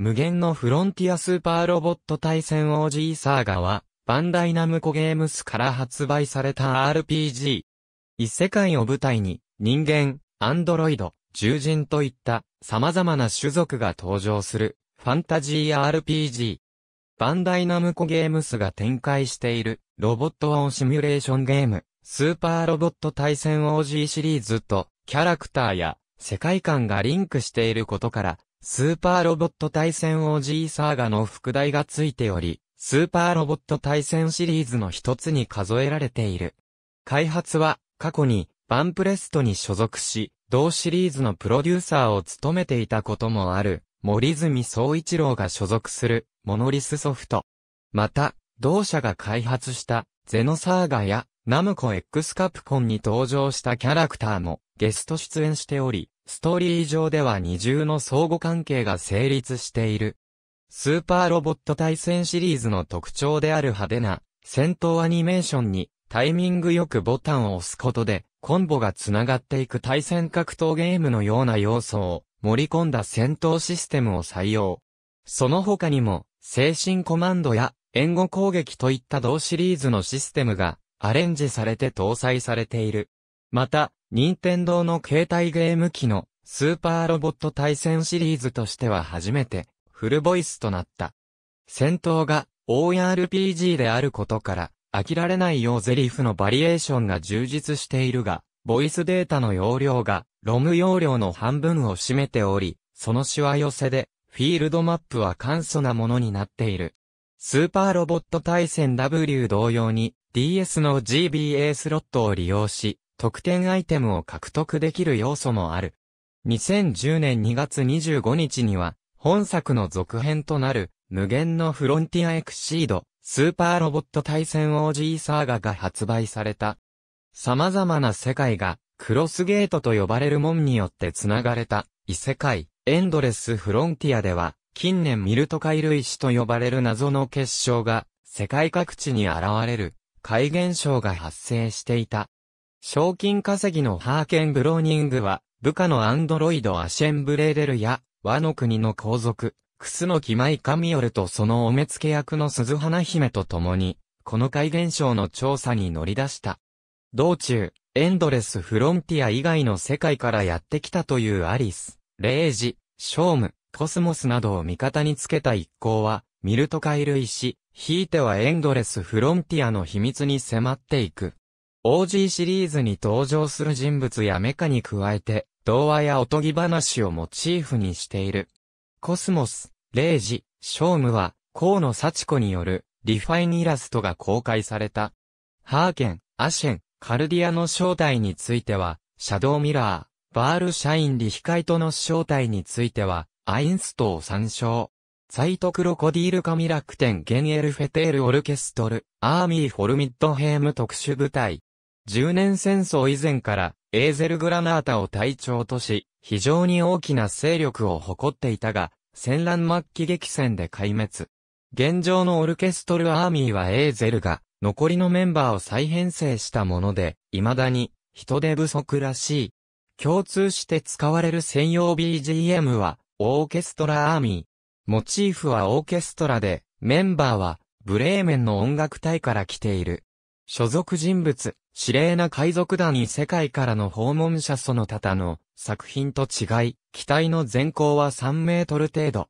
無限のフロンティアスーパーロボット対戦 OG サーガは、バンダイナムコゲームスから発売された RPG。異世界を舞台に、人間、アンドロイド、獣人といった様々な種族が登場するファンタジー RPG。バンダイナムコゲームスが展開しているロボットオンシミュレーションゲーム、スーパーロボット対戦 OG シリーズとキャラクターや世界観がリンクしていることから、スーパーロボット対戦 OG サーガの副題がついており、スーパーロボット対戦シリーズの一つに数えられている。開発は、過去に、バンプレストに所属し、同シリーズのプロデューサーを務めていたこともある、森住総一郎が所属する、モノリスソフト。また、同社が開発した、ゼノサーガや、ナムコ X カプコンに登場したキャラクターも、ゲスト出演しており、ストーリー上では二重の相互関係が成立している。スーパーロボット対戦シリーズの特徴である派手な戦闘アニメーションにタイミングよくボタンを押すことでコンボが繋がっていく対戦格闘ゲームのような要素を盛り込んだ戦闘システムを採用。その他にも精神コマンドや援護攻撃といった同シリーズのシステムがアレンジされて搭載されている。また、任天堂の携帯ゲーム機のスーパーロボット対戦シリーズとしては初めてフルボイスとなった。戦闘が ORPG であることから飽きられないようゼリフのバリエーションが充実しているが、ボイスデータの容量がロム容量の半分を占めており、そのしわ寄せでフィールドマップは簡素なものになっている。スーパーロボット対戦 W 同様に DS の GBA スロットを利用し、特典アイテムを獲得できる要素もある。2010年2月25日には、本作の続編となる、無限のフロンティアエクシード、スーパーロボット対戦 OG サーガが発売された。様々な世界が、クロスゲートと呼ばれる門によって繋がれた、異世界、エンドレスフロンティアでは、近年ミルト貝類種と呼ばれる謎の結晶が、世界各地に現れる、怪現象が発生していた。賞金稼ぎのハーケンブローニングは、部下のアンドロイドアシェンブレーデルや、和の国の皇族、クスノキマイ・カミオルとそのお目付け役の鈴花姫と共に、この怪現象の調査に乗り出した。道中、エンドレスフロンティア以外の世界からやってきたというアリス、レイジ、ショーム、コスモスなどを味方につけた一行は、ミルト海類ル石、ひいてはエンドレスフロンティアの秘密に迫っていく。OG シリーズに登場する人物やメカに加えて、童話やおとぎ話をモチーフにしている。コスモス、レイジ、ショームは、河野幸子による、リファインイラストが公開された。ハーゲン、アシェン、カルディアの正体については、シャドウミラー、バールシャインリヒカイトの正体については、アインストを参照。サイトクロコディールカミラクテンゲンエルフェテールオルケストル、アーミーフォルミッドヘーム特殊部隊。10年戦争以前からエーゼルグラナータを隊長とし、非常に大きな勢力を誇っていたが、戦乱末期激戦で壊滅。現状のオルケストルアーミーはエーゼルが残りのメンバーを再編成したもので、未だに人手不足らしい。共通して使われる専用 BGM はオーケストラアーミー。モチーフはオーケストラで、メンバーはブレーメンの音楽隊から来ている。所属人物、司令な海賊団に世界からの訪問者その他の作品と違い、機体の全高は3メートル程度。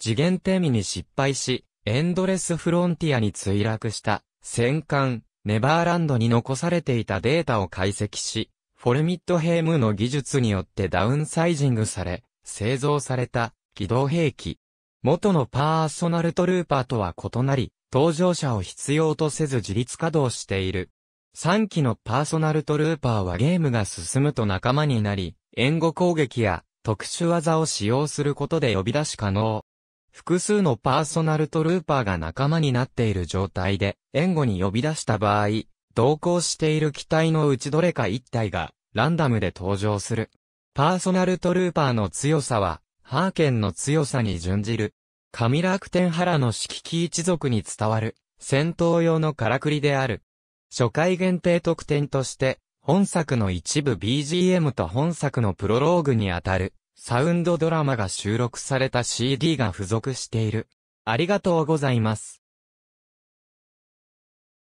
次元定義に失敗し、エンドレスフロンティアに墜落した戦艦、ネバーランドに残されていたデータを解析し、フォルミッドヘイムの技術によってダウンサイジングされ、製造された機動兵器、元のパーソナルトルーパーとは異なり、搭乗者を必要とせず自立稼働している。3機のパーソナルトルーパーはゲームが進むと仲間になり、援護攻撃や特殊技を使用することで呼び出し可能。複数のパーソナルトルーパーが仲間になっている状態で援護に呼び出した場合、同行している機体のうちどれか1体がランダムで登場する。パーソナルトルーパーの強さは、ハーケンの強さに準じる。カミラクテンハラの敷木一族に伝わる、戦闘用のカラクリである。初回限定特典として、本作の一部 BGM と本作のプロローグにあたる、サウンドドラマが収録された CD が付属している。ありがとうございます。